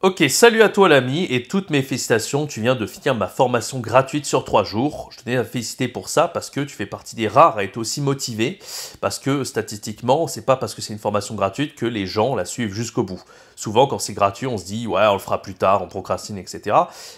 Ok, salut à toi l'ami et toutes mes félicitations, tu viens de finir ma formation gratuite sur 3 jours. Je tenais à féliciter pour ça parce que tu fais partie des rares à être aussi motivé parce que statistiquement, c'est pas parce que c'est une formation gratuite que les gens la suivent jusqu'au bout. Souvent quand c'est gratuit, on se dit ouais, on le fera plus tard, on procrastine, etc.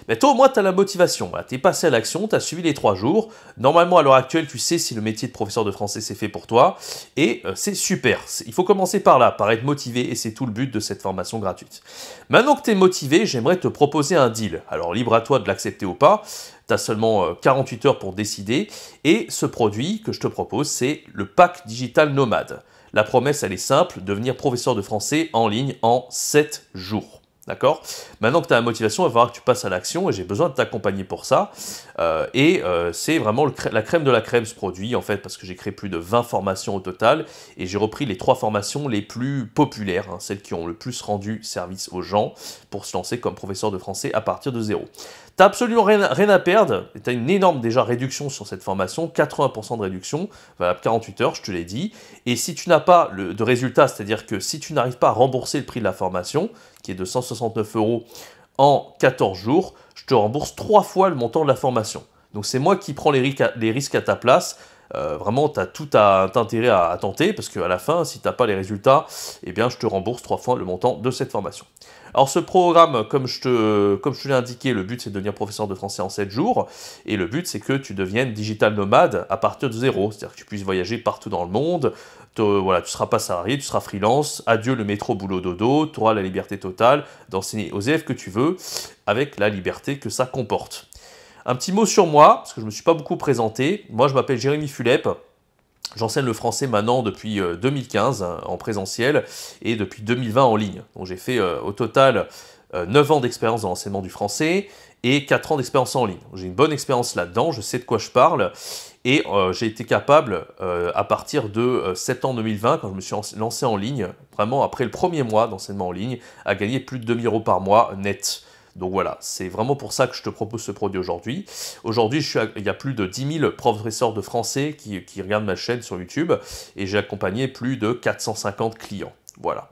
Mais toi au moins t'as la motivation, t'es passé à l'action, t'as suivi les 3 jours. Normalement à l'heure actuelle, tu sais si le métier de professeur de français s'est fait pour toi et euh, c'est super. Il faut commencer par là, par être motivé et c'est tout le but de cette formation gratuite. Maintenant que motivé, j'aimerais te proposer un deal. Alors libre à toi de l'accepter ou pas, tu as seulement 48 euh, heures pour décider, et ce produit que je te propose, c'est le pack digital nomade. La promesse, elle est simple, devenir professeur de français en ligne en 7 jours. D'accord Maintenant que tu as la motivation, il va falloir que tu passes à l'action et j'ai besoin de t'accompagner pour ça. Euh, et euh, c'est vraiment la crème de la crème ce produit, en fait, parce que j'ai créé plus de 20 formations au total et j'ai repris les trois formations les plus populaires, hein, celles qui ont le plus rendu service aux gens pour se lancer comme professeur de français à partir de zéro. Tu n'as absolument rien, à perdre, tu as une énorme déjà réduction sur cette formation, 80% de réduction, 48 heures, je te l'ai dit. Et si tu n'as pas de résultat, c'est-à-dire que si tu n'arrives pas à rembourser le prix de la formation, qui est de 169 euros en 14 jours, je te rembourse trois fois le montant de la formation. Donc c'est moi qui prends les, risques à ta place. Euh, vraiment, tu as tout intérêt à, tenter parce qu'à la fin, si tu n'as pas les résultats, eh bien, je te rembourse trois fois le montant de cette formation. Alors ce programme, comme je te, comme je te l'ai indiqué, le but c'est de devenir professeur de français en 7 jours. Et le but c'est que tu deviennes digital nomade à partir de zéro. C'est-à-dire que tu puisses voyager partout dans le monde, voilà, tu seras pas salarié, tu seras freelance, adieu le métro boulot dodo, tu auras la liberté totale d'enseigner aux élèves que tu veux, avec la liberté que ça comporte. Un petit mot sur moi, parce que je ne me suis pas beaucoup présenté. Moi, je m'appelle Jérémy Fulep. J'enseigne le français maintenant depuis 2015 euh, hein, en présentiel et depuis 2020 en ligne. Donc j'ai fait euh, au total 9 euh, ans d'expérience dans l'enseignement du français et 4 ans d'expérience en ligne. J'ai une bonne expérience là-dedans, je sais de quoi je parle, et euh, j'ai été capable, euh, à partir de septembre 2020, quand je me suis lancé en ligne, vraiment après le premier mois d'enseignement en ligne, à gagner plus de 2000 euros par mois net. Donc voilà, c'est vraiment pour ça que je te propose ce produit aujourd'hui. Aujourd'hui, il y a plus de 10 000 professeurs de français qui, qui regardent ma chaîne sur YouTube et j'ai accompagné plus de 450 clients. Voilà.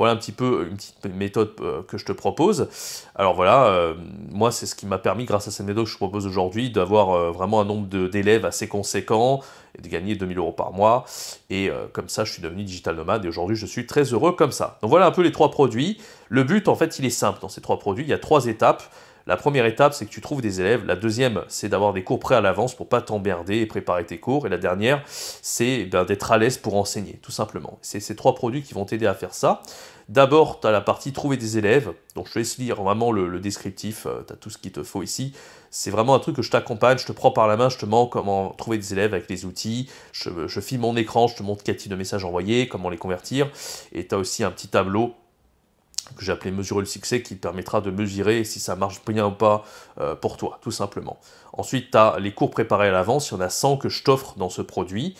Voilà un petit peu une petite méthode euh, que je te propose. Alors voilà, euh, moi c'est ce qui m'a permis, grâce à cette méthode que je propose aujourd'hui, d'avoir euh, vraiment un nombre d'élèves assez conséquent et de gagner 2000 euros par mois. Et comme ça, je suis devenu digital nomade et aujourd'hui je suis très heureux comme ça. Donc voilà un peu les trois produits. Le but en fait, il est simple dans ces trois produits. Il y a trois étapes. La première étape, c'est que tu trouves des élèves. La deuxième, c'est d'avoir des cours prêts à l'avance pour pas t'emmerder et préparer tes cours. Et la dernière, c'est eh ben, d'être à l'aise pour enseigner, tout simplement. C'est ces trois produits qui vont t'aider à faire ça. D'abord, tu as la partie trouver des élèves. Donc, je te laisse lire vraiment le, descriptif. Euh, tu as tout ce qu'il te faut ici. C'est vraiment un truc que je t'accompagne. Je te prends par la main. Je te montre comment trouver des élèves avec les outils. Je, filme mon écran. Je te montre quel type de messages envoyer, comment les convertir. Et tu as aussi un petit tableau que j'ai appelé mesurer le succès, qui te permettra de mesurer si ça marche bien ou pas euh, pour toi, tout simplement. Ensuite, tu as les cours préparés à l'avance, il y en a 100 que je t'offre dans ce produit,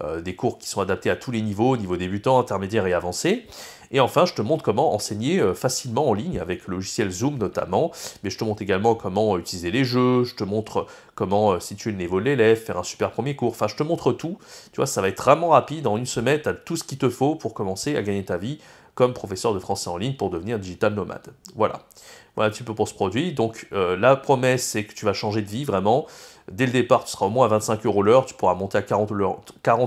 euh, des cours qui sont adaptés à tous les niveaux, niveau débutant, intermédiaire et avancé. Et enfin, je te montre comment enseigner euh, facilement en ligne avec le logiciel Zoom notamment, mais je te montre également comment utiliser les jeux, je te montre comment situer le niveau de l'élève, faire un super premier cours, enfin je te montre tout. Tu vois, ça va être vraiment rapide, en une semaine, tu as tout ce qu'il te faut pour commencer à gagner ta vie comme professeur de français en ligne pour devenir digital nomade. Voilà. Voilà un petit peu pour ce produit. Donc euh, la promesse, c'est que tu vas changer de vie vraiment. Dès le départ, tu seras au moins à 25 euros l'heure. Tu pourras monter à 40,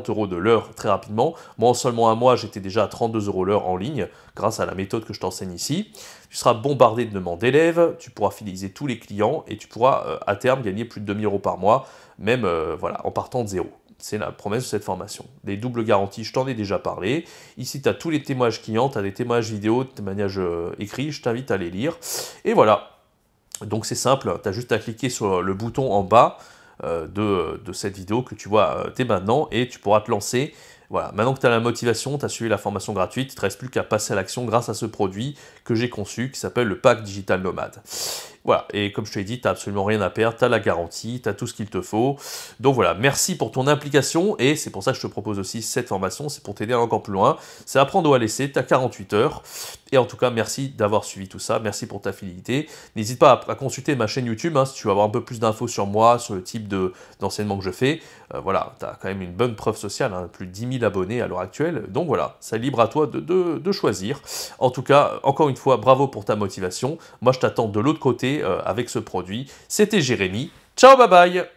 euros de l'heure très rapidement. Moi, en seulement un mois, j'étais déjà à 32 euros l'heure en ligne grâce à la méthode que je t'enseigne ici. Tu seras bombardé de demandes d'élèves. Tu pourras fidéliser tous les clients et tu pourras euh, à terme gagner plus de 2000 euros par mois, même euh, voilà, en partant de zéro. C'est la promesse de cette formation. Les doubles garanties, je t'en ai déjà parlé. Ici, tu as tous les témoignages clients, tu as des témoignages vidéo, des témoignages euh, écrits, je t'invite à les lire. Et voilà. Donc c'est simple, tu as juste à cliquer sur le bouton en bas euh, de, cette vidéo que tu vois euh, dès maintenant et tu pourras te lancer. Voilà, maintenant que tu as la motivation, tu as suivi la formation gratuite, il ne te reste plus qu'à passer à l'action grâce à ce produit que j'ai conçu qui s'appelle le pack digital nomade. Voilà, et comme je te l'ai dit, tu absolument rien à perdre, tu as la garantie, tu as tout ce qu'il te faut. Donc voilà, merci pour ton implication, et c'est pour ça que je te propose aussi cette formation, c'est pour t'aider encore plus loin. C'est apprendre au à laisser, tu as 48 heures. Et en tout cas, merci d'avoir suivi tout ça. Merci pour ta fidélité. N'hésite pas à, consulter ma chaîne YouTube hein, si tu veux avoir un peu plus d'infos sur moi, sur le type d'enseignement que je fais. Euh, voilà, tu as quand même une bonne preuve sociale, hein, plus de 10 000 abonnés à l'heure actuelle. Donc voilà, ça libre à toi de, de, choisir. En tout cas, encore une fois, bravo pour ta motivation. Moi, je t'attends de l'autre côté euh, avec ce produit. C'était Jérémy. Ciao, bye bye